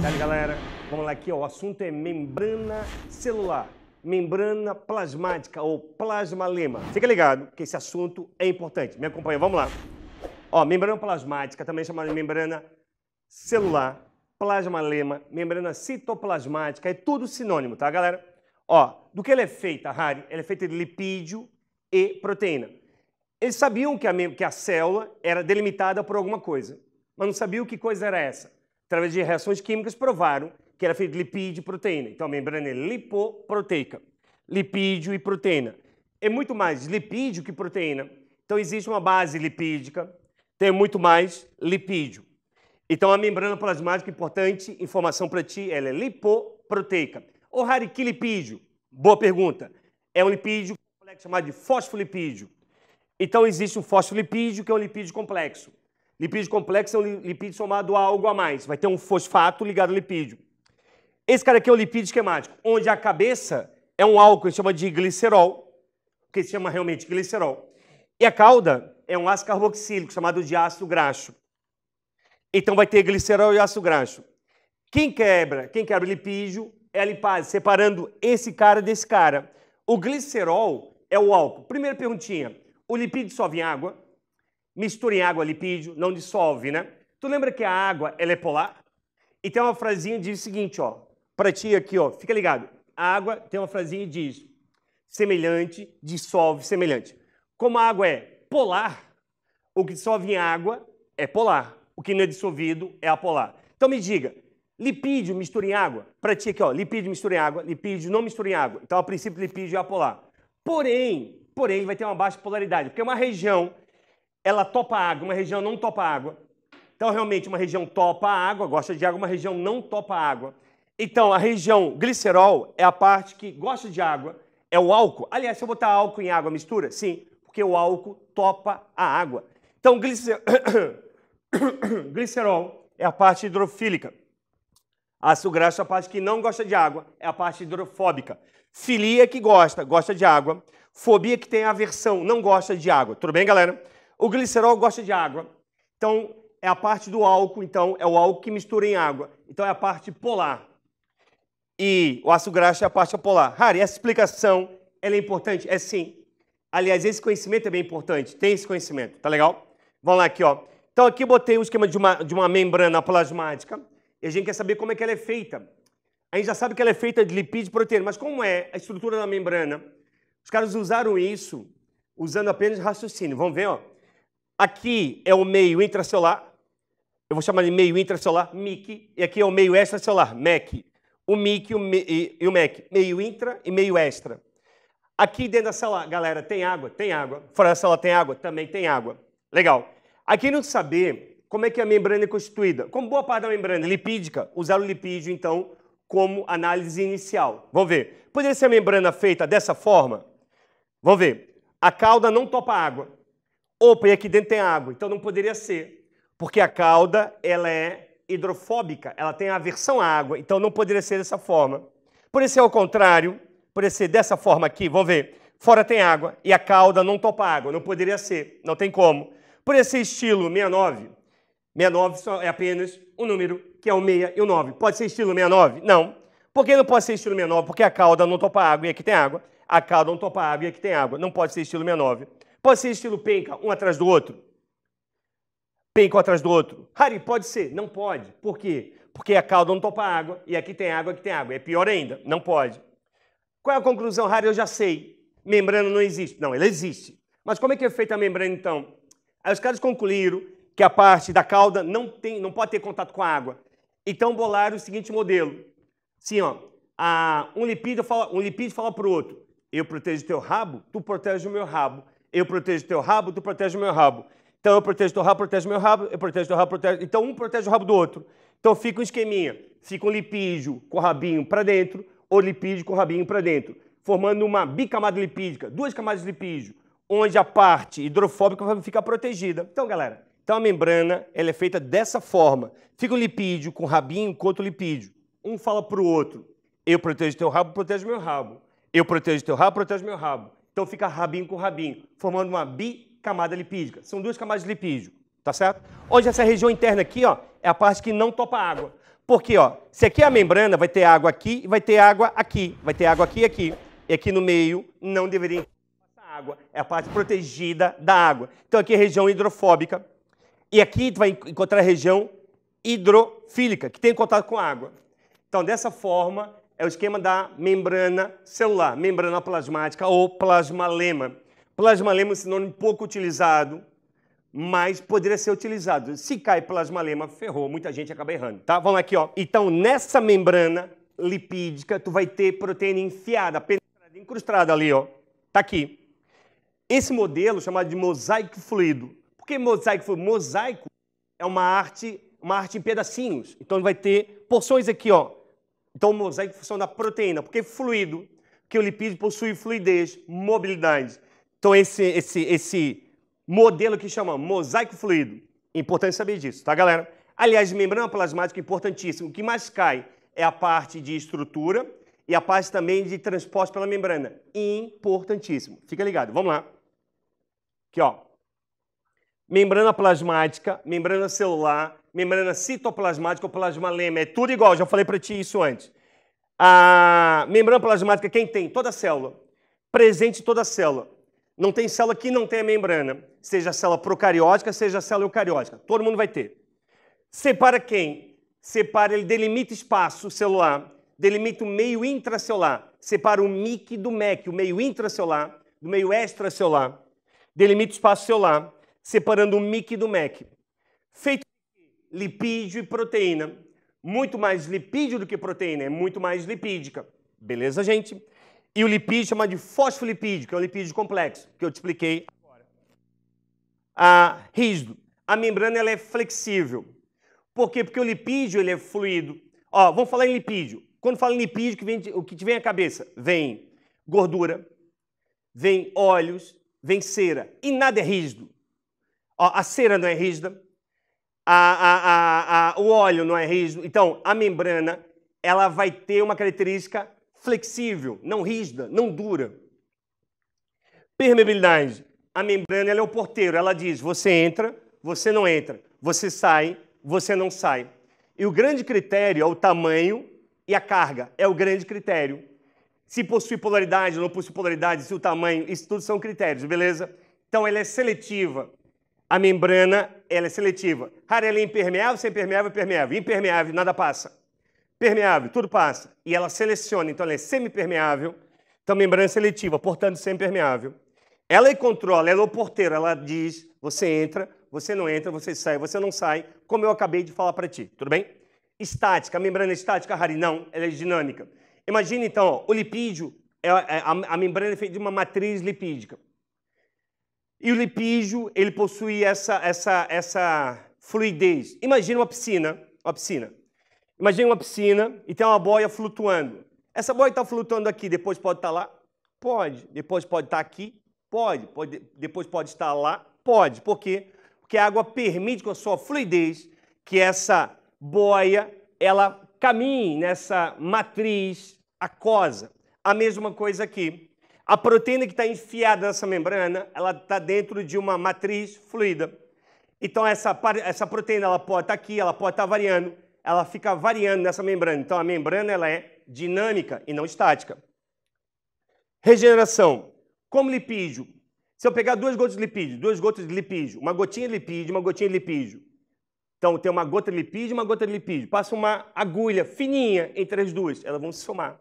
Dale, galera. Vamos lá aqui, ó. O assunto é membrana celular, membrana plasmática ou plasmalema. Fica ligado que esse assunto é importante. Me acompanha, vamos lá. Ó, membrana plasmática, também chamada de membrana celular, plasmalema, membrana citoplasmática, é tudo sinônimo, tá, galera? Ó, do que ela é feita, Harry? Ela é feita de lipídio e proteína. Eles sabiam que a, que a célula era delimitada por alguma coisa, mas não sabiam que coisa era essa através de reações químicas, provaram que era feito de lipídio e proteína. Então, a membrana é lipoproteica, lipídio e proteína. É muito mais lipídio que proteína. Então, existe uma base lipídica, tem então, é muito mais lipídio. Então, a membrana plasmática, é importante informação para ti, ela é lipoproteica. O Harry, que lipídio? Boa pergunta. É um lipídio complexo chamado de fosfolipídio. Então, existe um fosfolipídio, que é um lipídio complexo. Lipídio complexo é um lipídio somado a algo a mais. Vai ter um fosfato ligado ao lipídio. Esse cara aqui é o lipídio esquemático, onde a cabeça é um álcool que chama de glicerol, que se chama realmente glicerol. E a cauda é um ácido carboxílico chamado de ácido graxo. Então vai ter glicerol e ácido graxo. Quem quebra? Quem quebra o lipídio é a lipase, separando esse cara desse cara. O glicerol é o álcool. Primeira perguntinha, o lipídio dissolve em água? mistura em água lipídio, não dissolve, né? Tu lembra que a água, ela é polar? E tem uma frasinha que diz o seguinte, ó, para ti aqui, ó, fica ligado. A água tem uma frasinha que diz semelhante, dissolve semelhante. Como a água é polar, o que dissolve em água é polar. O que não é dissolvido é apolar. Então me diga, lipídio mistura em água? Para ti aqui, ó, lipídio mistura em água, lipídio não mistura em água. Então, a princípio, lipídio é apolar. Porém, porém, vai ter uma baixa polaridade, porque é uma região ela topa água, uma região não topa água. Então, realmente, uma região topa água, gosta de água, uma região não topa água. Então, a região glicerol é a parte que gosta de água, é o álcool. Aliás, se eu botar álcool em água, mistura? Sim, porque o álcool topa a água. Então, glicer... glicerol é a parte hidrofílica. Aço graxo é a parte que não gosta de água, é a parte hidrofóbica. Filia é que gosta, gosta de água. Fobia é que tem aversão, não gosta de água. Tudo bem, galera? O glicerol gosta de água. Então, é a parte do álcool, então, é o álcool que mistura em água. Então, é a parte polar. E o ácido graxo é a parte polar. Harry, essa explicação, ela é importante? É sim. Aliás, esse conhecimento é bem importante. Tem esse conhecimento, tá legal? Vamos lá aqui, ó. Então, aqui botei o um esquema de uma, de uma membrana plasmática. E a gente quer saber como é que ela é feita. A gente já sabe que ela é feita de lipídio e proteína, mas como é a estrutura da membrana? Os caras usaram isso usando apenas raciocínio. Vamos ver, ó. Aqui é o meio intracelular, eu vou chamar de meio intracelular, MIC, e aqui é o meio extracelular, MEC. O MIC e, e o MEC, meio intra e meio extra. Aqui dentro da célula, galera, tem água? Tem água. Fora da célula tem água? Também tem água. Legal. Aqui não saber como é que a membrana é constituída. Como boa parte da membrana é lipídica, usar o lipídio, então, como análise inicial. Vamos ver. Poderia ser a membrana feita dessa forma? Vamos ver. A cauda não topa água. Opa, e aqui dentro tem água. Então não poderia ser, porque a cauda ela é hidrofóbica, ela tem aversão à água, então não poderia ser dessa forma. Por esse ao é contrário, por esse é dessa forma aqui, vamos ver. Fora tem água e a cauda não topa água, não poderia ser, não tem como. Por esse estilo 69, 69 só é apenas um número, que é o 6 e o 9. Pode ser estilo 69? Não. Por que não pode ser estilo 69? Porque a cauda não topa água e aqui tem água. A cauda não topa água e aqui tem água. Não pode ser estilo 69. Pode ser estilo penca, um atrás do outro. Penca um atrás do outro. Harry, pode ser? Não pode. Por quê? Porque é a cauda não topa água, e aqui tem água, aqui tem água. É pior ainda, não pode. Qual é a conclusão, Harry? Eu já sei. Membrana não existe. Não, ela existe. Mas como é que é feita a membrana, então? Aí os caras concluíram que a parte da cauda não, tem, não pode ter contato com a água. Então bolaram o seguinte modelo. Sim, ó, a, um lipídio fala, um lipídio fala para o outro, eu protejo o teu rabo, tu protege o meu rabo. Eu protejo teu rabo, tu protege o meu rabo. Então eu protejo teu rabo, protege meu rabo, eu protejo teu rabo, protege. Então um protege o rabo do outro. Então fica um esqueminha, fica um lipídio com o rabinho para dentro, ou lipídio com o rabinho para dentro, formando uma bicamada lipídica, duas camadas de lipídio, onde a parte hidrofóbica vai ficar protegida. Então, galera, então a membrana ela é feita dessa forma. Fica um lipídio com o rabinho contra o lipídio. Um fala para o outro: eu protejo teu rabo, protejo meu rabo. Eu protejo teu rabo, protejo meu rabo. Então fica rabinho com rabinho, formando uma bicamada lipídica. São duas camadas de lipídio, tá certo? Hoje essa região interna aqui, ó, é a parte que não topa água. Porque, ó, se aqui é a membrana, vai ter água aqui e vai ter água aqui. Vai ter água aqui e aqui. E aqui no meio não deveria passar água. É a parte protegida da água. Então aqui é região hidrofóbica. E aqui tu vai encontrar a região hidrofílica, que tem contato com água. Então, dessa forma, é o esquema da membrana celular, membrana plasmática ou plasmalema. Plasmalema é um sinônimo pouco utilizado, mas poderia ser utilizado. Se cai plasmalema, ferrou, muita gente acaba errando, tá? Vamos aqui, ó. Então, nessa membrana lipídica, tu vai ter proteína enfiada, penetrada, incrustada ali, ó. Tá aqui. Esse modelo é chamado de mosaico fluido. Por que mosaico fluido? Mosaico é uma arte, uma arte em pedacinhos. Então vai ter porções aqui, ó, então o mosaico funciona da proteína, porque fluido, que o lipídio possui fluidez, mobilidade. Então esse, esse, esse modelo que chama mosaico fluido, importante saber disso, tá galera? Aliás, membrana plasmática é importantíssimo. O que mais cai é a parte de estrutura e a parte também de transporte pela membrana. Importantíssimo. Fica ligado, vamos lá. Aqui, ó. Membrana plasmática, membrana celular, membrana citoplasmática ou plasmalema. É tudo igual, já falei para ti isso antes. A membrana plasmática, quem tem? Toda célula. Presente toda célula. Não tem célula que não tenha membrana, seja célula procariótica, seja célula eucariótica. Todo mundo vai ter. Separa quem? Separa, ele delimita espaço celular, delimita o meio intracelular, separa o MIC do MEC, o meio intracelular, do meio extracelular, delimita o espaço celular, separando o MIC do MEC. Feito lipídio e proteína. Muito mais lipídio do que proteína, é muito mais lipídica. Beleza, gente? E o lipídio chama de fosfolipídio, que é um lipídio complexo, que eu te expliquei agora. Ah, rígido. A membrana ela é flexível. Por quê? Porque o lipídio ele é fluido. Ó, vamos falar em lipídio. Quando fala em lipídio, que vem, o que te vem à cabeça? Vem gordura, vem óleos, vem cera. E nada é rígido. Ó, a cera não é rígida, a, a, a, o óleo não é rígido. Então, a membrana ela vai ter uma característica flexível, não rígida, não dura. Permeabilidade. A membrana é o porteiro. Ela diz: você entra, você não entra. Você sai, você não sai. E o grande critério é o tamanho e a carga. É o grande critério. Se possui polaridade, ou não possui polaridade, se o tamanho, isso tudo são critérios, beleza? Então ela é seletiva a membrana ela é seletiva. Cara, ela é impermeável, sem permeável, impermeável. Impermeável, nada passa. Permeável, tudo passa. E ela seleciona, então ela é semipermeável, então membrana é seletiva, portanto semipermeável. Ela é controla, ela é o porteiro, ela diz, você entra, você não entra, você sai, você não sai, como eu acabei de falar para ti, tudo bem? Estática, a membrana é estática, Harry, não, ela é dinâmica. Imagina então, ó, o lipídio, é, a, é, a, a membrana é feita de uma matriz lipídica. E o lipígio, ele possui essa, essa, essa fluidez. Imagina uma piscina, uma piscina. Imagina uma piscina e tem uma boia flutuando. Essa boia está flutuando aqui, depois pode estar tá lá? Pode. Depois pode estar tá aqui? Pode. pode. Depois pode estar lá? Pode. Por quê? Porque a água permite com a sua fluidez que essa boia, ela caminhe nessa matriz aquosa. A mesma coisa aqui. A proteína que está enfiada nessa membrana, ela está dentro de uma matriz fluida. Então essa, essa proteína ela pode estar tá aqui, ela pode estar tá variando, ela fica variando nessa membrana. Então a membrana ela é dinâmica e não estática. Regeneração. Como lipídio, se eu pegar duas gotas de lipídio, duas gotas de lipídio, uma gotinha de lipídio, uma gotinha de lipídio. Então tem uma gota de lipídio e uma gota de lipídio. Passa uma agulha fininha entre as duas, elas vão se somar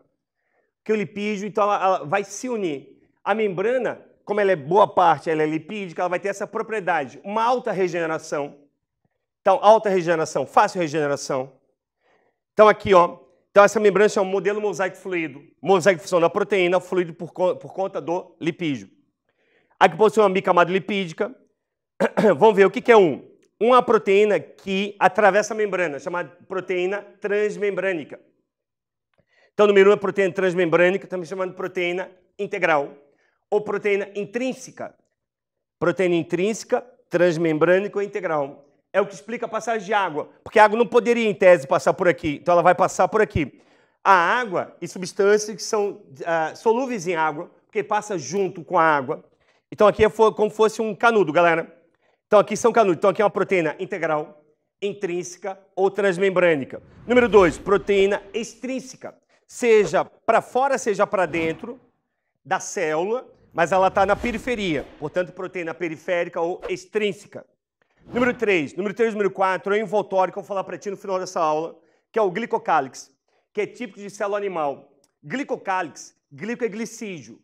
que o lipídio, então ela, ela vai se unir. A membrana, como ela é boa parte, ela é lipídica, ela vai ter essa propriedade, uma alta regeneração. Então, alta regeneração, fácil regeneração. Então aqui, ó, então essa membrana é um modelo mosaico fluido. Mosaico função da proteína, fluido por, por conta do lipídio. Aqui possui uma bicamada lipídica. Vamos ver o que, que é um. uma proteína que atravessa a membrana, chamada proteína transmembrânica. Então, número um é proteína transmembrânica, também chamando de proteína integral, ou proteína intrínseca. Proteína intrínseca, transmembrânica ou integral. É o que explica a passagem de água, porque a água não poderia, em tese, passar por aqui, então ela vai passar por aqui. A água e substâncias que são ah, solúveis em água, porque passa junto com a água. Então aqui é como fosse um canudo, galera. Então aqui são canudos. Então aqui é uma proteína integral, intrínseca ou transmembrânica. Número 2, proteína extrínseca seja para fora, seja para dentro da célula, mas ela está na periferia, portanto, proteína periférica ou extrínseca. Número 3, número 3, número 4, é envoltório, que eu vou falar para ti no final dessa aula, que é o glicocálix, que é típico de célula animal. Glicocálix, glico é glicídio.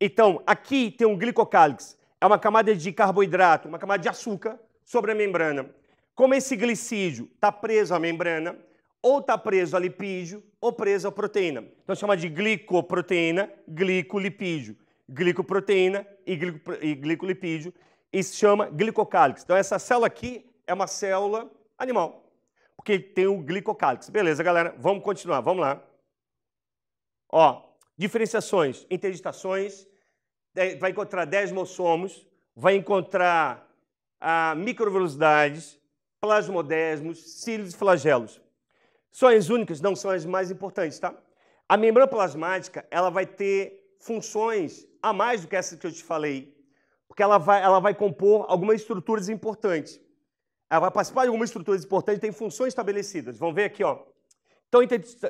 Então, aqui tem um glicocálix, é uma camada de carboidrato, uma camada de açúcar sobre a membrana. Como esse glicídio está preso à membrana, ou está preso a lipídio ou preso a proteína. Então chama de glicoproteína, glicolipídio, glicoproteína e, glico, e glicolipídio e se chama glicocálix. Então essa célula aqui é uma célula animal, porque tem o glicocálix. Beleza, galera, vamos continuar, vamos lá. Ó, diferenciações, interditações, vai encontrar desmossomos, vai encontrar a ah, microvelocidades, plasmodesmos, cílios e flagelos. São as únicas, não são as mais importantes, tá? A membrana plasmática, ela vai ter funções a mais do que essa que eu te falei, porque ela vai, ela vai compor algumas estruturas importantes. Ela vai participar de algumas estruturas importantes, tem funções estabelecidas. Vamos ver aqui, ó. Então,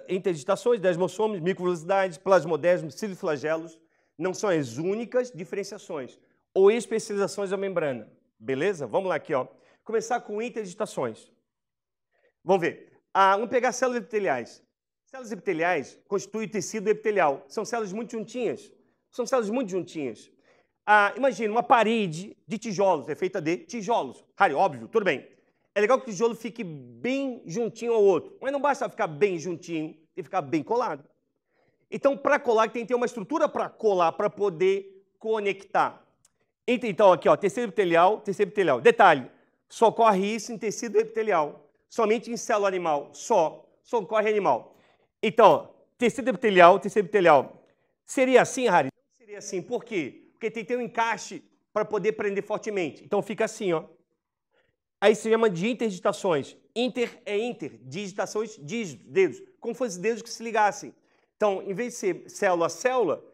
interditações, desmossomos, microvelocidades, plasmodesmos, ciliflagelos não são as únicas diferenciações ou especializações da membrana. Beleza? Vamos lá aqui, ó. Começar com interditações. Vamos ver. Ah, vamos pegar células epiteliais. Células epiteliais constituem tecido epitelial. São células muito juntinhas. São células muito juntinhas. Ah, imagina uma parede de tijolos, é feita de tijolos. Raro, é óbvio, tudo bem. É legal que o tijolo fique bem juntinho ao outro, mas não basta ficar bem juntinho, tem que ficar bem colado. Então, para colar, tem que ter uma estrutura para colar, para poder conectar. Então, aqui, ó, tecido epitelial, tecido epitelial. Detalhe, só ocorre isso em tecido epitelial somente em célula animal, só, só ocorre animal. Então, tecido epitelial, tecido epitelial. Seria assim, Harry? seria assim. Por quê? Porque tem que ter um encaixe para poder prender fortemente. Então fica assim, ó. Aí se chama de interditações. Inter é inter, digitações, dígitos, dedos. Como fossem dedos que se ligassem. Então, em vez de ser célula a célula,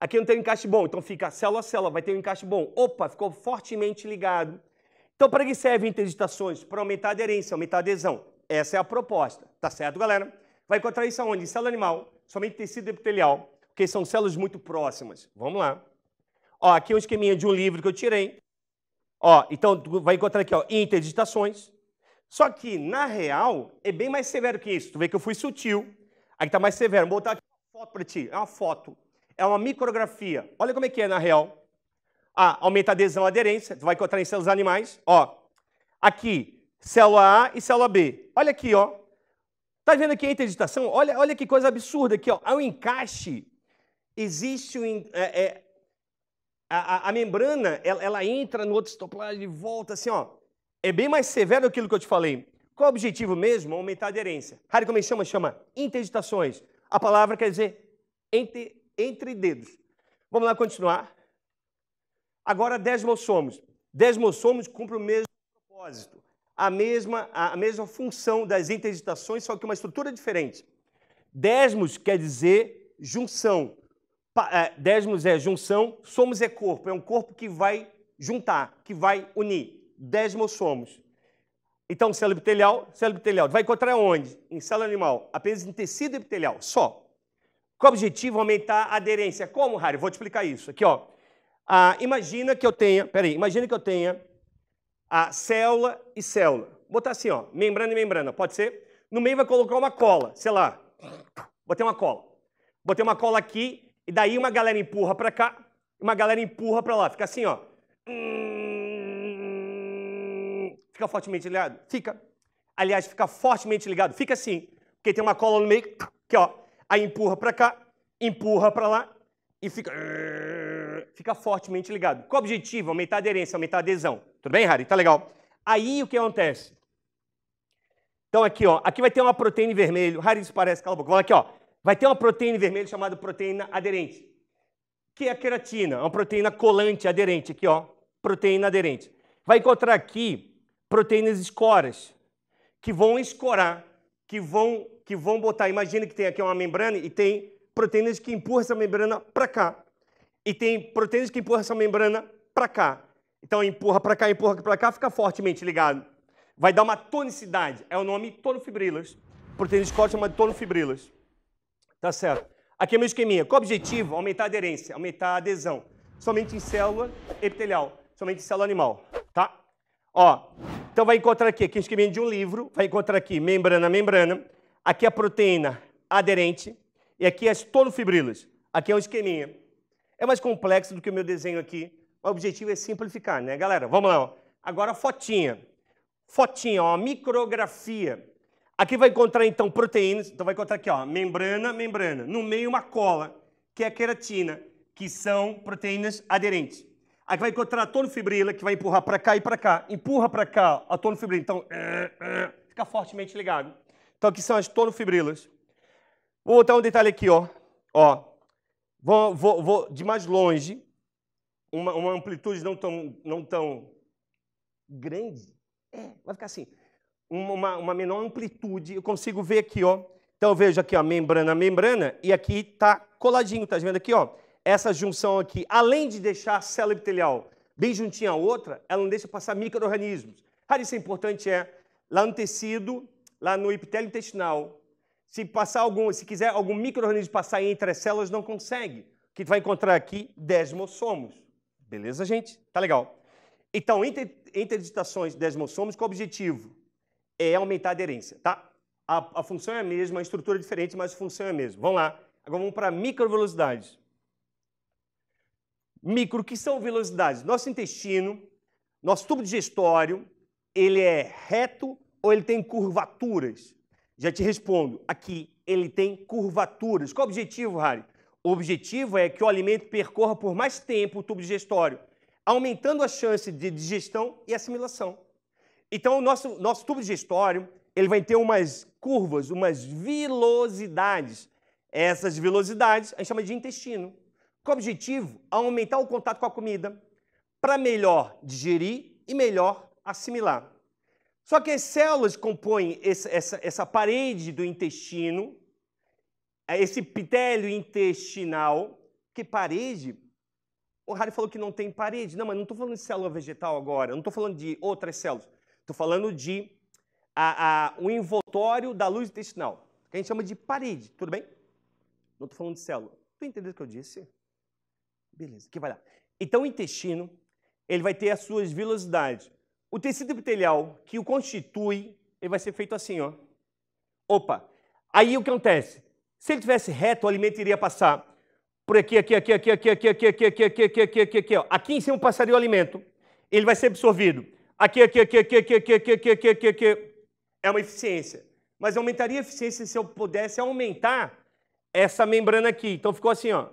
aqui não tem um encaixe bom. Então fica célula a célula, vai ter um encaixe bom. Opa, ficou fortemente ligado. Então, para que servem interditações? Para aumentar a aderência, aumentar a adesão. Essa é a proposta, tá certo, galera? Vai encontrar isso aonde? Em célula animal, somente tecido epitelial, porque são células muito próximas. Vamos lá. Ó, aqui é um esqueminha de um livro que eu tirei. Ó, então vai encontrar aqui, ó, interditações. Só que, na real, é bem mais severo que isso. Tu vê que eu fui sutil. Aqui tá mais severo. Vou botar aqui uma foto para ti. É uma foto. É uma micrografia. Olha como é que é, na real. A ah, aumenta a adesão à aderência, tu vai encontrar em células animais, ó. Aqui, célula A e célula B. Olha aqui, ó. Tá vendo aqui a interditação? Olha, olha que coisa absurda aqui, ó. Ao encaixe, existe Um, é, é, a, a, a, membrana, ela, ela, entra no outro citoplasma e volta assim, ó. É bem mais severo aquilo que eu te falei. Qual é o objetivo mesmo? Aumentar a aderência. Harry, como é chama? Chama interditações. A palavra quer dizer entre, entre dedos. Vamos lá continuar. Agora, desmossomos. Desmossomos cumpre o mesmo propósito, a mesma, a mesma função das interditações, só que uma estrutura diferente. Desmos quer dizer junção. É, desmos é junção, somos é corpo, é um corpo que vai juntar, que vai unir. Desmossomos. Então, célula epitelial, célula epitelial. Vai encontrar onde? Em célula animal, apenas em tecido epitelial, só. Com o objetivo aumentar a aderência. Como, Harry? Vou te explicar isso. Aqui, ó. Ah, imagina que eu tenha, peraí, imagina que eu tenha a célula e célula. Vou botar assim, ó, membrana e membrana, pode ser? No meio vai colocar uma cola, sei lá. Botei uma cola. Botei uma cola aqui e daí uma galera empurra para cá, uma galera empurra para lá, fica assim, ó. Fica fortemente ligado? Fica. Aliás, fica fortemente ligado. Fica assim, porque tem uma cola no meio, que ó, aí empurra para cá, empurra para lá e fica fica fortemente ligado. Qual o objetivo? Aumentar a aderência, aumentar a adesão. Tudo bem, Harry? Tá legal. Aí o que acontece? Então aqui, ó, aqui vai ter uma proteína vermelha. Harry, isso parece, cala a boca. Vamos aqui, ó. Vai ter uma proteína vermelha chamada proteína aderente, que é a queratina, é uma proteína colante aderente aqui, ó, proteína aderente. Vai encontrar aqui proteínas escoras que vão escorar, que vão que vão botar, imagina que tem aqui uma membrana e tem proteínas que empurram essa membrana para cá. E tem proteínas que empurram essa membrana para cá. Então empurra para cá, empurra para cá, fica fortemente ligado. Vai dar uma tonicidade. É o nome tonofibrilas. Proteína de corte é de tonofibrilas. Tá certo. Aqui é meu esqueminha. Qual o objetivo? Aumentar a aderência, aumentar a adesão. Somente em célula epitelial, somente em célula animal, tá? Ó, então vai encontrar aqui, aqui é um esqueminha de um livro, vai encontrar aqui membrana, membrana. Aqui é a proteína aderente e aqui é as tonofibrilas. Aqui é um esqueminha. É mais complexo do que o meu desenho aqui. O objetivo é simplificar, né, galera? Vamos lá. Agora, fotinha. Fotinha, ó, micrografia. Aqui vai encontrar, então, proteínas. Então, vai encontrar aqui, ó, membrana, membrana. No meio, uma cola, que é a queratina, que são proteínas aderentes. Aqui vai encontrar a tonofibrila, que vai empurrar para cá e para cá. Empurra para cá a tonofibrila. Então, é, é, fica fortemente ligado. Então, aqui são as tonofibrilas. Vou botar um detalhe aqui, ó. Ó, Vou, vou, vou de mais longe, uma, uma, amplitude não tão, não tão grande. É, vai ficar assim. Uma, uma menor amplitude. Eu consigo ver aqui, ó. Então eu vejo aqui, ó, membrana, membrana, e aqui está coladinho, tá vendo aqui, ó? Essa junção aqui, além de deixar a célula epitelial bem juntinha à outra, ela não deixa passar micro-organismos. Ah, isso é importante, é, lá no tecido, lá no epitélio intestinal, se passar algum, se quiser algum microorganismo passar entre as células, não consegue. O que vai encontrar aqui? Desmossomos. Beleza, gente? Tá legal. Então, interditações desmossomos com o objetivo é aumentar a aderência, tá? A, a função é a mesma, a estrutura é diferente, mas a função é a mesma. Vamos lá. Agora vamos para microvelocidades. Micro, que são velocidades? Nosso intestino, nosso tubo digestório, ele é reto ou ele tem curvaturas? Já te respondo, aqui ele tem curvaturas. Qual o objetivo, Harry? O objetivo é que o alimento percorra por mais tempo o tubo digestório, aumentando a chance de digestão e assimilação. Então, o nosso, nosso tubo digestório ele vai ter umas curvas, umas velocidades. Essas velocidades a gente chama de intestino. Com o objetivo? Aumentar o contato com a comida para melhor digerir e melhor assimilar. Só que as células compõem essa, essa, essa parede do intestino, é, esse epitélio intestinal, que parede o Harry falou que não tem parede. Não, mas não estou falando de célula vegetal agora, não estou falando de outras células. Estou falando de a, a, o envoltório da luz intestinal, que a gente chama de parede, tudo bem? Não estou falando de célula. Tu entendeu o que eu disse? Beleza, que vai lá. Então o intestino, ele vai ter as suas velocidades. O tecido epitelial que o constitui, ele vai ser feito assim, ó. Opa! Aí o que acontece? Se ele tivesse reto, o alimento iria passar por aqui, aqui, aqui, aqui, aqui, aqui, aqui, aqui, aqui, aqui, aqui, aqui, aqui, ó. Aqui em cima passaria o alimento. Ele vai ser absorvido. Aqui, aqui, aqui, aqui, aqui, aqui, aqui, aqui, aqui, aqui, aqui. É uma eficiência. Mas aumentaria a eficiência se eu pudesse aumentar essa membrana aqui. Então ficou assim, ó.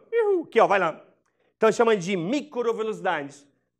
Aqui, ó, vai lá. Então chamando de microvelocidades.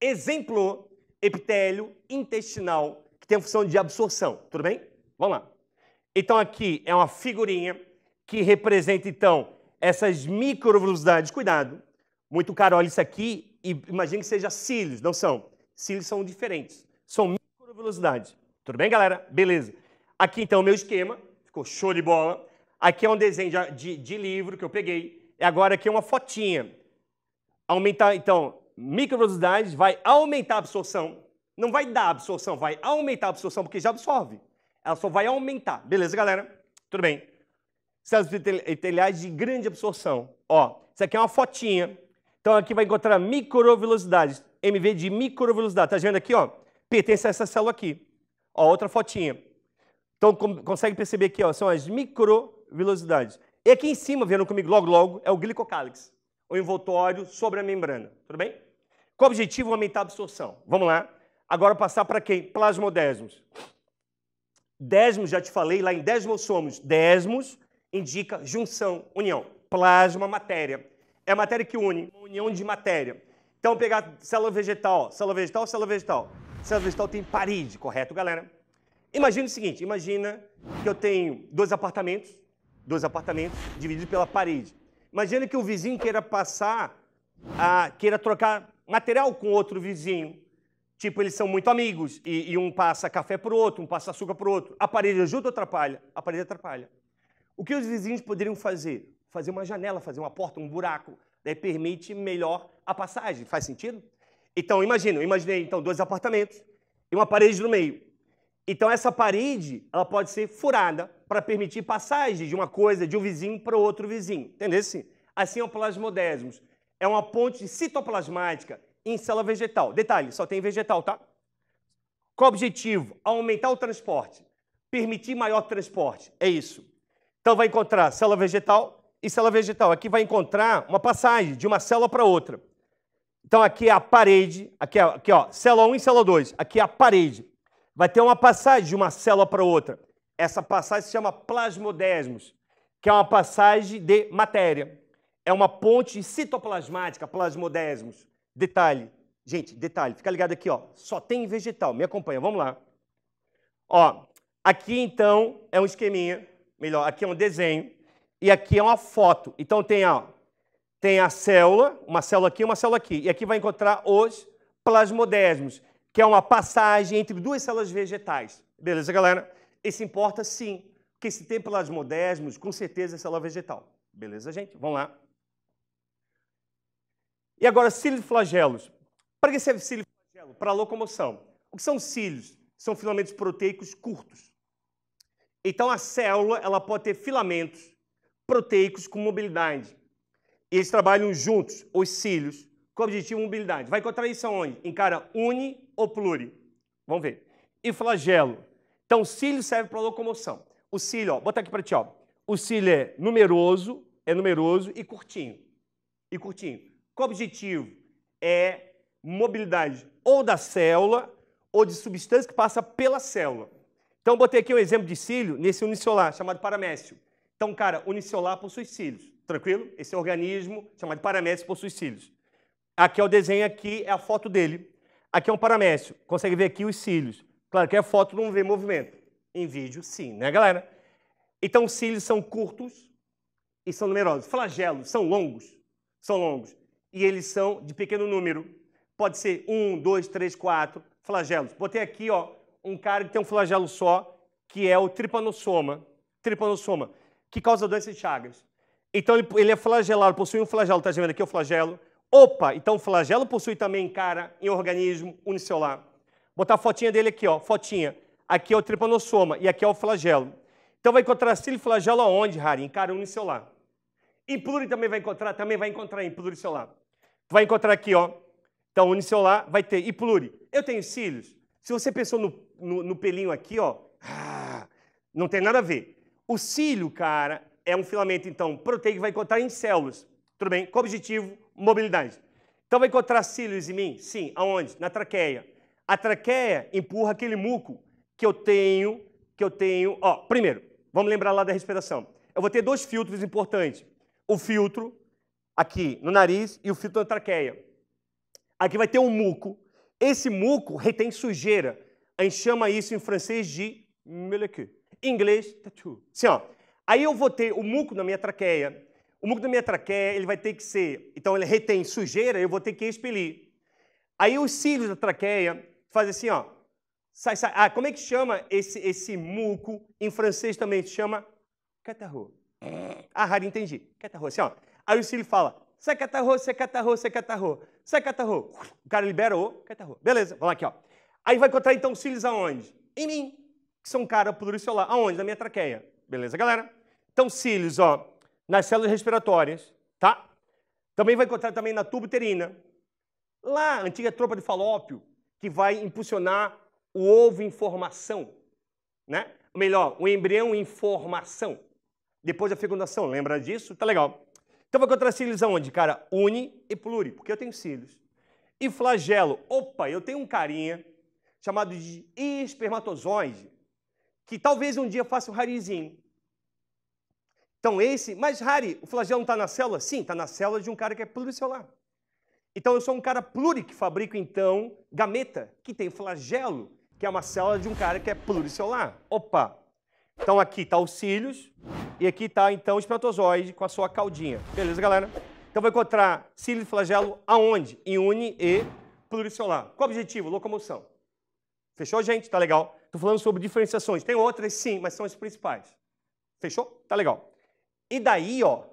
exemplo epitélio intestinal que tem a função de absorção. Tudo bem? Vamos lá. Então aqui é uma figurinha que representa então essas microvelocidades. Cuidado, muito caro, olha isso aqui e imagine que seja cílios, não são. Cílios são diferentes, são microvelocidades. Tudo bem, galera? Beleza. Aqui então o meu esquema, ficou show de bola. Aqui é um desenho de, de livro que eu peguei. E agora aqui é uma fotinha. Aumentar, então, microvelocidade vai aumentar a absorção. Não vai dar absorção, vai aumentar a absorção, porque já absorve. Ela só vai aumentar. Beleza, galera? Tudo bem. Células epiteliais de grande absorção. Ó, isso aqui é uma fotinha. Então aqui vai encontrar microvelocidade. MV de microvelocidade. Tá vendo aqui, ó? Pertence a essa célula aqui. Ó, outra fotinha. Então consegue perceber aqui, ó, são as microvelocidades. E aqui em cima, vendo comigo logo logo, é o glicocálix, o envoltório sobre a membrana. Tudo bem? Com o objetivo aumentar a absorção. Vamos lá. Agora passar para quem? Plasmodésmos. Désmos, já te falei, lá em somos. Désmos indica junção, união. Plasma, matéria. É a matéria que une, união de matéria. Então, pegar célula vegetal, célula vegetal, célula vegetal. Célula vegetal tem parede, correto, galera? Imagina o seguinte, imagina que eu tenho dois apartamentos, dois apartamentos divididos pela parede. Imagina que o vizinho queira passar, a, queira trocar material com outro vizinho. Tipo, eles são muito amigos e, e um passa café para o outro, um passa açúcar para o outro. A parede ajuda ou atrapalha? A parede atrapalha. O que os vizinhos poderiam fazer? Fazer uma janela, fazer uma porta, um buraco. Daí né, permite melhor a passagem. Faz sentido? Então, imagina, eu imaginei então dois apartamentos e uma parede no meio. Então, essa parede, ela pode ser furada para permitir passagem de uma coisa, de um vizinho para outro vizinho. Entendeu? Assim, assim é o plasmodésimos é uma ponte citoplasmática em célula vegetal. Detalhe, só tem vegetal, tá? Qual o objetivo? Aumentar o transporte, permitir maior transporte. É isso. Então vai encontrar célula vegetal e célula vegetal. Aqui vai encontrar uma passagem de uma célula para outra. Então aqui é a parede, aqui, é, aqui ó, célula 1 e célula 2, aqui é a parede. Vai ter uma passagem de uma célula para outra. Essa passagem se chama plasmodesmos, que é uma passagem de matéria é uma ponte citoplasmática, plasmodésmos. Detalhe, gente, detalhe, fica ligado aqui, ó. Só tem vegetal, me acompanha, vamos lá. Ó, aqui então é um esqueminha, melhor, aqui é um desenho e aqui é uma foto. Então tem ó, tem a célula, uma célula aqui, uma célula aqui, e aqui vai encontrar os plasmodésmos, que é uma passagem entre duas células vegetais. Beleza, galera? Esse importa sim, porque se tem plasmodésmos, com certeza é célula vegetal. Beleza, gente? Vamos lá. E agora, cílios flagelos. Para que serve cílio flagelo? Para a locomoção. O que são cílios? São filamentos proteicos curtos. Então, a célula ela pode ter filamentos proteicos com mobilidade. E eles trabalham juntos, os cílios, com o objetivo mobilidade. Vai encontrar isso aonde? Em cara uni ou pluri. Vamos ver. E flagelo. Então, o cílio serve para locomoção. O cílio, ó, bota aqui para ti, ó. O cílio é numeroso, é numeroso e curtinho. E curtinho o objetivo é mobilidade ou da célula ou de substância que passa pela célula. Então, botei aqui um exemplo de cílio nesse unicelular, chamado paramécio. Então, cara, unicelular possui cílios, tranquilo? Esse organismo, chamado paramécio, possui cílios. Aqui é o desenho, aqui é a foto dele. Aqui é um paramécio, consegue ver aqui os cílios. Claro que é foto, não vê movimento. Em vídeo, sim, né, galera? Então, cílios são curtos e são numerosos. Flagelos são longos, são longos e eles são de pequeno número. Pode ser um, dois, três, quatro flagelos. Botei aqui ó, um cara que tem um flagelo só, que é o tripanossoma. Tripanossoma, que causa doença de Chagas. Então ele, ele é flagelado, possui um flagelo. Tá vendo aqui o flagelo? Opa, então o flagelo possui também cara em organismo unicelular. botar a fotinha dele aqui, ó, fotinha. Aqui é o tripanossoma e aqui é o flagelo. Então vai encontrar flagelo aonde, Harry? Em cara unicelular. Em pluri também vai encontrar, também vai encontrar em pluricelular. Tu vai encontrar aqui, ó. Então, unicelular vai ter e pluri. Eu tenho cílios. Se você pensou no, no, no pelinho aqui, ó, ah, não tem nada a ver. O cílio, cara, é um filamento, então, proteico que vai encontrar em células. Tudo bem? Qual objetivo? Mobilidade. Então, vai encontrar cílios em mim? Sim. Aonde? Na traqueia. A traqueia empurra aquele muco que eu tenho, que eu tenho. Ó, primeiro, vamos lembrar lá da respiração. Eu vou ter dois filtros importantes. O filtro aqui no nariz e o filtro na traqueia. Aqui vai ter um muco. Esse muco retém sujeira. A gente chama isso em francês de meleque. Em inglês, tattoo. Assim, ó. Aí eu vou ter o muco na minha traqueia. O muco da minha traqueia, ele vai ter que ser... Então, ele retém sujeira, eu vou ter que expelir. Aí os cílios da traqueia fazem assim, ó. Sai, sai. Ah, como é que chama esse, esse muco? Em francês também se chama catarro. Ah, Harry, entendi. Catarro, assim, ó. Aí o Cílio fala, secatarro, secatarro, secatarro, secatarro. O cara liberou, catarro. Beleza, vamos aqui, ó. Aí vai encontrar então o cílios aonde? Em mim, que sou um cara pluricelular. Aonde? Na minha traqueia. Beleza, galera? Então, cílios, ó, nas células respiratórias, tá? Também vai encontrar também na tubuterina. Lá, antiga tropa de falópio, que vai impulsionar o ovo em formação, né? Ou melhor, o embrião em formação. Depois da fecundação, lembra disso? Tá legal. Então vou encontrar cílios aonde, cara? Uni e pluri, porque eu tenho cílios. E flagelo, opa, eu tenho um carinha chamado de espermatozoide, que talvez um dia faça um rarizinho. Então esse, mas rari, o flagelo não está na célula? Sim, está na célula de um cara que é pluricelular. Então eu sou um cara pluri que fabrico então gameta, que tem flagelo, que é uma célula de um cara que é pluricelular. Opa! Então aqui está os cílios, e aqui está, então, o espermatozoide com a sua caudinha. Beleza, galera? Então vai encontrar cílio e flagelo aonde? Iune e pluricelular. Qual o objetivo? Locomoção. Fechou, gente? Tá legal. Tô falando sobre diferenciações. Tem outras, sim, mas são as principais. Fechou? Tá legal. E daí, ó,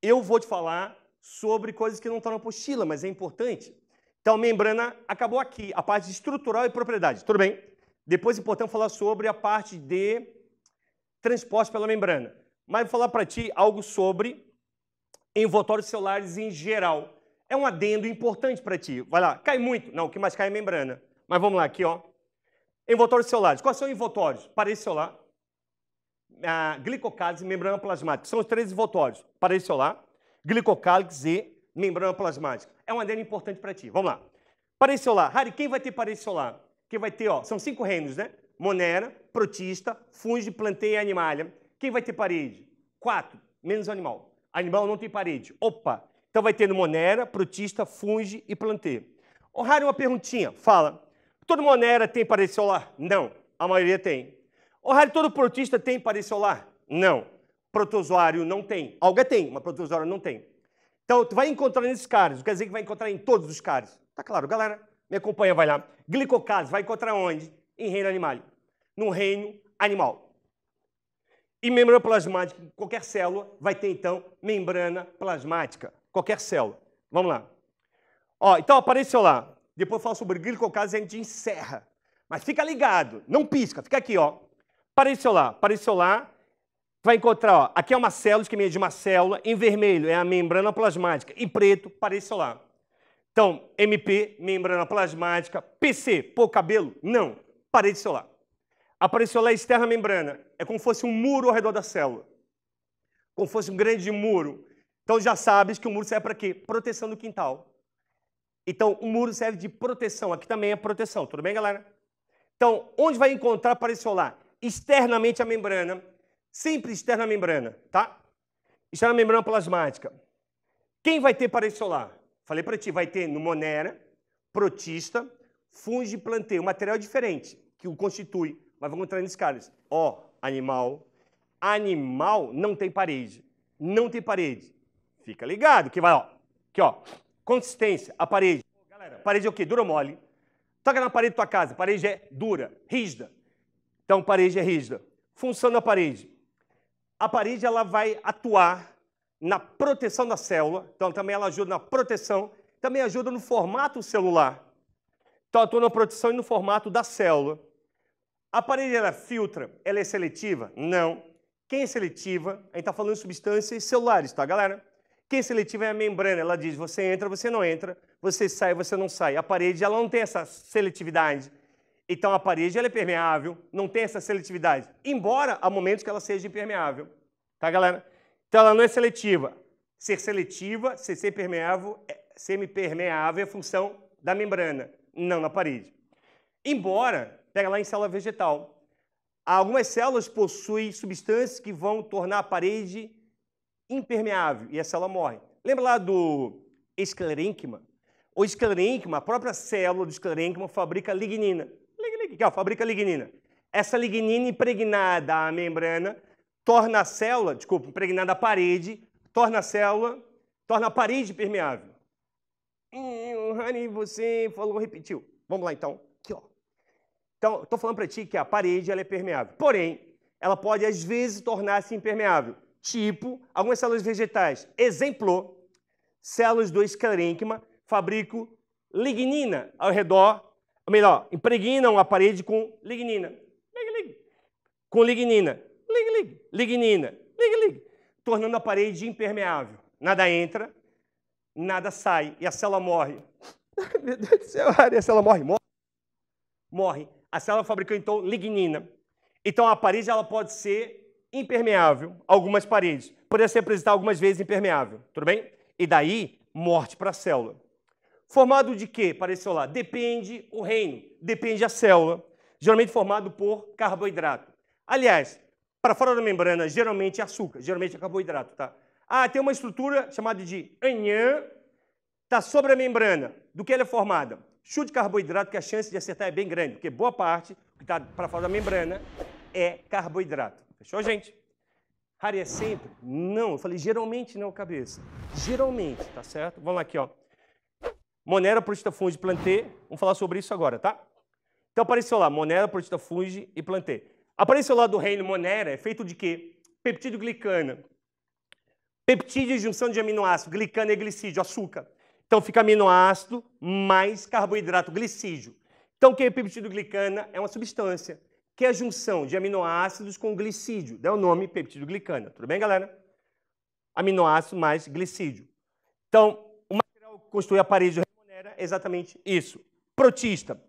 eu vou te falar sobre coisas que não estão tá na apostila, mas é importante. Então, membrana acabou aqui, a parte estrutural e propriedade. Tudo bem? Depois é importante falar sobre a parte de transposto pela membrana. Mas vou falar para ti algo sobre envoltórios celulares em geral. É um adendo importante para ti. Vai lá, cai muito. Não, o que mais cai é membrana. Mas vamos lá, aqui, ó. Envoltórios celulares. Quais são envoltórios? Parede celular, a ah, glicocálise e membrana plasmática. São os três envoltórios. Parede celular, glicocálise e membrana plasmática. É um adendo importante para ti. Vamos lá. Parede celular. Harry, quem vai ter parede celular? Quem vai ter, ó, são cinco reinos, né? Monera, protista, funge, planteia animalha. Quem vai ter parede? Quatro, menos animal. Animal não tem parede. Opa! Então vai tendo monera, protista, funge e planteia. O raro uma perguntinha, fala. Todo monera tem parede solar? Não, a maioria tem. O raro todo protista tem parede solar? Não. Protozoário não tem. Alga tem, mas protozoário não tem. Então tu vai encontrar nesses caras, quer dizer que vai encontrar em todos os caras. Tá claro, galera? Me acompanha, vai lá. Glicocase, vai encontrar onde? em reino animal, num reino animal. E membrana plasmática, qualquer célula vai ter então membrana plasmática, qualquer célula. Vamos lá. Ó, então apareceu lá. Depois eu falo sobre glicocase e a gente encerra. Mas fica ligado, não pisca, fica aqui, ó. Apareceu lá, apareceu lá. Vai encontrar, ó, aqui é uma célula, esqueminha de uma célula, em vermelho é a membrana plasmática, em preto, apareceu lá. Então, MP, membrana plasmática, PC, pô, cabelo? Não parede solar. A parede solar é externa à membrana, é como se fosse um muro ao redor da célula, como se fosse um grande muro. Então já sabes que o muro serve para quê? Proteção do quintal. Então o muro serve de proteção, aqui também é proteção, tudo bem, galera? Então, onde vai encontrar a parede solar? Externamente a membrana, sempre externa a membrana, tá? Externa membrana plasmática. Quem vai ter parede solar? Falei para ti, vai ter no monera protista, funge e planteio, um material diferente que o constitui, mas vamos entrar nesse cálice. Ó, animal. Animal não tem parede. Não tem parede. Fica ligado que vai, ó. Aqui, ó. Consistência, a parede. Galera, parede é o quê? Dura ou mole? Toca na parede da tua casa. Parede é dura, rígida. Então, parede é rígida. Função da parede. A parede ela vai atuar na proteção da célula. Então, também ela ajuda na proteção. Também ajuda no formato celular. Então, atua na proteção e no formato da célula. A parede ela filtra, ela é seletiva? Não. Quem é seletiva? A gente está falando de substâncias celulares, tá, galera? Quem é seletiva é a membrana, ela diz você entra, você não entra, você sai, você não sai. A parede, ela não tem essa seletividade. Então, a parede, ela é permeável, não tem essa seletividade. Embora há momentos que ela seja impermeável, tá, galera? Então, ela não é seletiva. Ser seletiva, ser semipermeável, é, semipermeável é função da membrana não na parede. Embora, pega lá em célula vegetal, algumas células possuem substâncias que vão tornar a parede impermeável e a célula morre. Lembra lá do esclerênquima? O esclerênquima, a própria célula do esclerênquima fabrica lignina. Que é? fabrica lignina. Essa lignina impregnada à membrana torna a célula, desculpa, impregnada à parede, torna a célula, torna a parede permeável. Rani, você falou, repetiu. Vamos lá então. Aqui, ó. Então, estou falando para ti que a parede ela é permeável. Porém, ela pode às vezes tornar-se impermeável. Tipo, algumas células vegetais. Exemplo, células do esclerênquima. fabricam lignina ao redor, ou melhor, impregnam a parede com lignina. Ligue, ligue. Com lignina. Ligue, ligue. Lignina. Ligue, ligue. Tornando a parede impermeável. Nada entra, nada sai e a célula morre. Meu Deus do céu, a célula morre, morre. Morre. A célula fabricou, então, lignina. Então, a parede ela pode ser impermeável, algumas paredes. Poderia se apresentar algumas vezes impermeável, tudo bem? E daí, morte para a célula. Formado de quê? Pareceu lá. Depende o reino, depende a célula. Geralmente formado por carboidrato. Aliás, para fora da membrana, geralmente é açúcar, geralmente é carboidrato, tá? Ah, tem uma estrutura chamada de anhã está sobre a membrana, do que ela é formada? Chute carboidrato, que a chance de acertar é bem grande, porque boa parte que está para fora da membrana é carboidrato. Fechou, gente? Cara, é sempre? Não, eu falei geralmente não, cabeça. Geralmente, tá certo? Vamos lá aqui, ó. Monera, protista fungi, plantê. Vamos falar sobre isso agora, tá? Então apareceu lá, Monera, protista fungi e plantê. Apareceu lá do reino Monera, é feito de quê? peptídeo glicana Peptídeo e junção de aminoácido, glicana e glicídio, açúcar. Então fica aminoácido mais carboidrato glicídio. Então, o que é peptidoglicana? É uma substância que é a junção de aminoácidos com glicídio. Dá o nome peptidoglicana. Tudo bem, galera? Aminoácido mais glicídio. Então, o material que constitui a parede remunera é exatamente isso. Protista.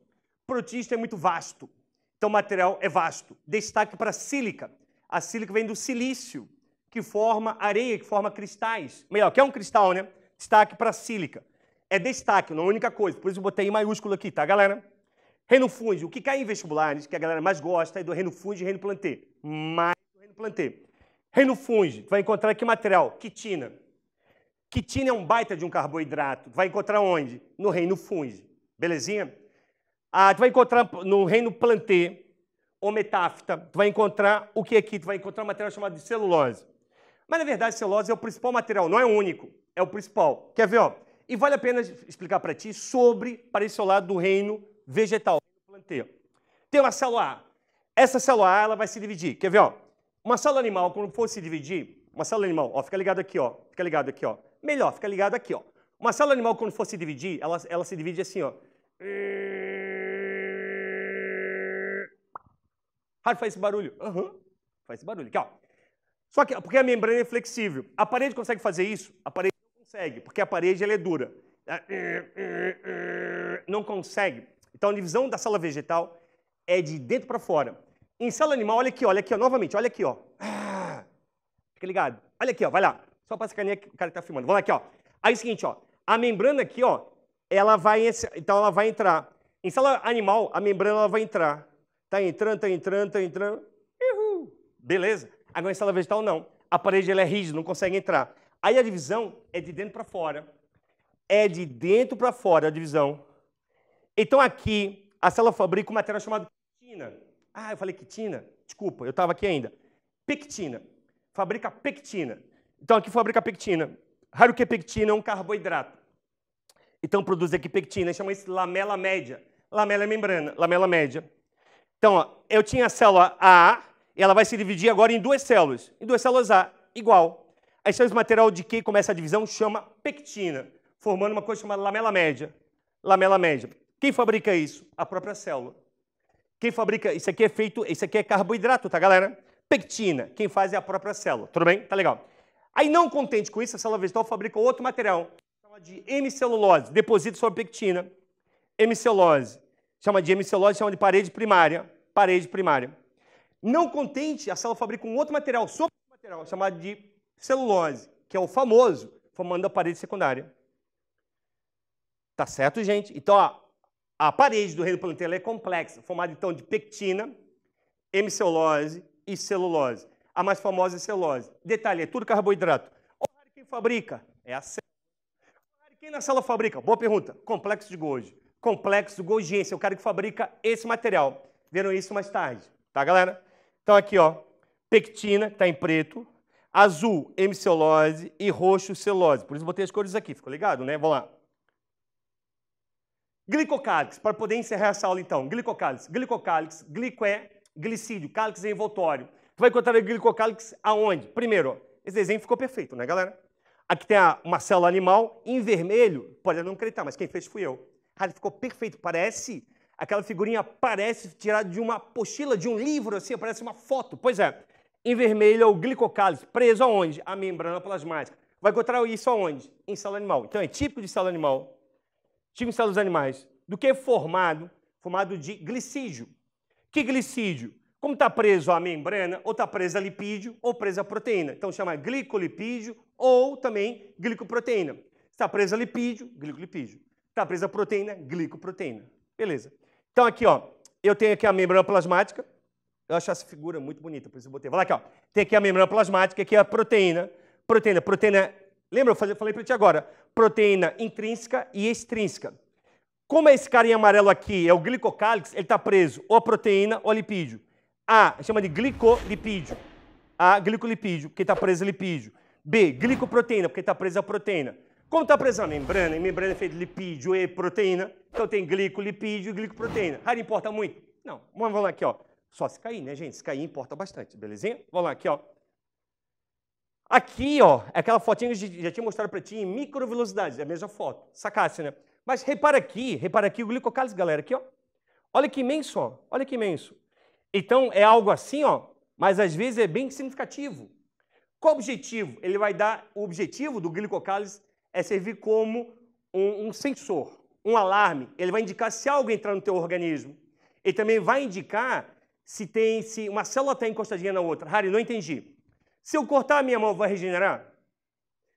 Protista é muito vasto. Então, o material é vasto. Destaque para a sílica. A sílica vem do silício, que forma areia, que forma cristais. Melhor, que é um cristal, né? Destaque para a sílica é destaque, não é única coisa. Por isso eu botei em maiúsculo aqui, tá, galera? Reino Funge, o que cai em vestibulares, que a galera mais gosta, é do Reino Funge e Reino Plantê. Mais do Reino Plantê. Reino Funge, tu vai encontrar que material? Quitina. Quitina é um baita de um carboidrato. Tu vai encontrar onde? No Reino Funge. Belezinha? Ah, tu vai encontrar no Reino Plantê, Metáfita. Tu vai encontrar o que aqui? Tu vai encontrar um material chamado de celulose. Mas, na verdade, celulose é o principal material, não é o único. É o principal. Quer ver, ó? E vale a pena explicar para ti sobre para esse lado do reino vegetal, planteiro. Tem uma célula A. Essa célula A ela vai se dividir. Quer ver? Ó? Uma célula animal, quando for se dividir, uma célula animal, ó, fica ligado aqui, ó, fica ligado aqui, ó. Melhor, fica ligado aqui, ó. Uma célula animal, quando for se dividir, ela, ela se divide assim, ó. Hard faz esse barulho. Uhum. Faz esse barulho. Aqui, ó. Só que, porque a membrana é flexível. A parede consegue fazer isso? A parede consegue, porque a parede é dura. Ah, eh, eh, eh, não consegue. Então a divisão da sala vegetal é de dentro para fora. Em sala animal, olha aqui, olha aqui, ó, novamente, olha aqui, ó. Ah, fica ligado. Olha aqui, ó, vai lá. Só para caninha que o cara tá filmando. Vamos lá aqui, ó. Aí é o seguinte, ó. A membrana aqui, ó, ela vai, então ela vai entrar. Em sala animal, a membrana ela vai entrar. Tá entrando, tá entrando, tá entrando. Uhul. Beleza. Agora em sala vegetal, não. A parede ela é rígida, não consegue entrar. Aí a divisão é de dentro para fora. É de dentro para fora a divisão. Então aqui, a célula fabrica um material chamado quitina. Ah, eu falei quitina? Desculpa, eu estava aqui ainda. Pectina. Fabrica pectina. Então aqui fabrica pectina. Raro que é pectina é um carboidrato. Então produz aqui pectina, chama isso lamela média. Lamela é membrana, lamela média. Então, ó, eu tinha a célula A, ela vai se dividir agora em duas células. Em duas células A, igual. Aí esse material de que começa a divisão, chama pectina, formando uma coisa chamada lamela média. Lamela média. Quem fabrica isso? A própria célula. Quem fabrica, isso aqui é feito, isso aqui é carboidrato, tá, galera? Pectina, quem faz é a própria célula. Tudo bem? Tá legal. Aí não contente com isso, a célula vegetal fabrica outro material, chama de hemicelulose, deposita sobre pectina. Hemicelose. chama de hemicelose, chama de parede primária, parede primária. Não contente, a célula fabrica um outro material, sobre material, chamado de celulose, que é o famoso formando a parede secundária. Tá certo, gente? Então, ó, a parede do reino planetário é complexa, formada então de pectina, hemicelulose e celulose. A mais famosa é celulose. Detalhe, é tudo carboidrato. Olha quem fabrica? É a célula. Quem na célula fabrica? Boa pergunta. Complexo de Golgi. Complexo Golgiense, é o cara que fabrica esse material. Viram isso mais tarde, tá, galera? Então aqui, ó, pectina, que está em preto, azul hemicelose e roxo celose. Por isso botei as cores aqui, ficou ligado, né? Vamos lá. Glicocálix, para poder encerrar essa aula então. Glicocálix, glicocálix, glico é glicídio, cálix é envoltório. Tu vai encontrar glicocálix aonde? Primeiro, esse desenho ficou perfeito, né galera? Aqui tem a, uma célula animal, em vermelho, pode não acreditar, mas quem fez fui eu. ficou perfeito, parece, aquela figurinha parece tirada de uma pochila de um livro, assim, parece uma foto. Pois é, em vermelho é o glicocálise, preso aonde? A membrana plasmática. Vai encontrar isso aonde? Em célula animal. Então é típico de célula animal, típico de células animais. Do que é formado? Formado de glicídio. Que glicídio? Como está preso a membrana, ou está preso a lipídio, ou preso a proteína. Então chama glicolipídio ou também glicoproteína. Está preso a lipídio, glicolipídio. Está preso a proteína, glicoproteína. Beleza. Então aqui, ó, eu tenho aqui a membrana plasmática, eu acho essa figura muito bonita, por isso eu botei. Vai lá aqui, ó. Tem aqui a membrana plasmática, aqui a proteína. Proteína, proteína. Lembra? Eu falei para ti agora. Proteína intrínseca e extrínseca. Como é esse cara em amarelo aqui é o glicocálix, ele está preso ou a proteína ou a lipídio. A, chama de glicolipídio. A, glicolipídio, porque está preso a lipídio. B, glicoproteína, porque está presa a proteína. Como está presa a membrana, A membrana é feita de lipídio e proteína, então tem glicolipídio e glicoproteína. não importa muito? Não. Vamos lá aqui, ó. Só se cair, né, gente? Se cair importa bastante, belezinha? Vamos lá, aqui, ó. Aqui, ó, é aquela fotinha que eu já tinha mostrado para ti em microvelocidade, é a mesma foto. Sacasse, né? Mas repara aqui, repara aqui o glicocálise, galera, aqui, ó. Olha que imenso, ó. Olha que imenso. Então, é algo assim, ó, mas às vezes é bem significativo. Qual o objetivo? Ele vai dar, o objetivo do glicocálise é servir como um, um sensor, um alarme. Ele vai indicar se algo entrar no teu organismo. Ele também vai indicar se tem se uma célula está encostadinha na outra. Harry, não entendi. Se eu cortar a minha mão, vai regenerar?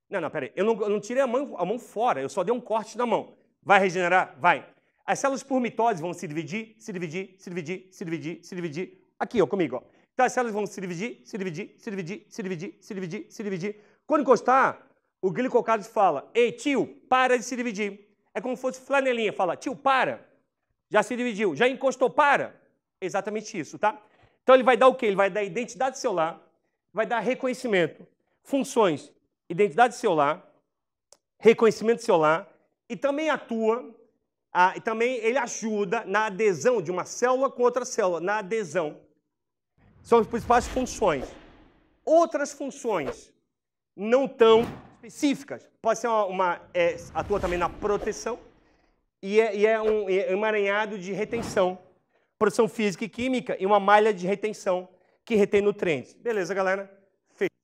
Não, não, peraí. Eu não, eu não tirei a mão, a mão fora, eu só dei um corte na mão. Vai regenerar? Vai. As células por mitose vão se dividir, se dividir, se dividir, se dividir, se dividir. Aqui, ó, comigo. Ó. Então as células vão se dividir, se dividir, se dividir, se dividir, se dividir, se dividir. Quando encostar, o glicocálido fala, ei, tio, para de se dividir. É como se fosse flanelinha, fala, tio, para. Já se dividiu, já encostou, para. Exatamente isso, tá? Então ele vai dar o quê? Ele vai dar identidade celular, vai dar reconhecimento, funções, identidade celular, reconhecimento celular e também atua, ah, e também ele ajuda na adesão de uma célula com outra célula, na adesão. São as principais funções. Outras funções não tão específicas. Pode ser uma, uma é, atua também na proteção e é, e é um é emaranhado de retenção produção física e química e uma malha de retenção que retém nutrientes. Beleza, galera? Fechou?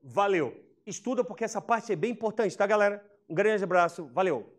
Valeu. Estuda porque essa parte é bem importante, tá, galera? Um grande abraço. Valeu.